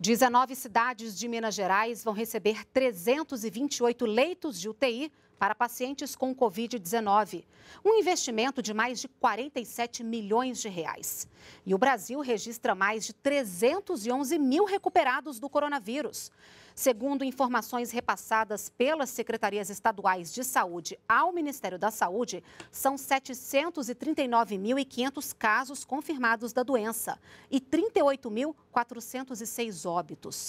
19 cidades de Minas Gerais vão receber 328 leitos de UTI para pacientes com Covid-19, um investimento de mais de 47 milhões de reais. E o Brasil registra mais de 311 mil recuperados do coronavírus. Segundo informações repassadas pelas secretarias estaduais de saúde ao Ministério da Saúde, são 739.500 casos confirmados da doença e 38.406 óbitos.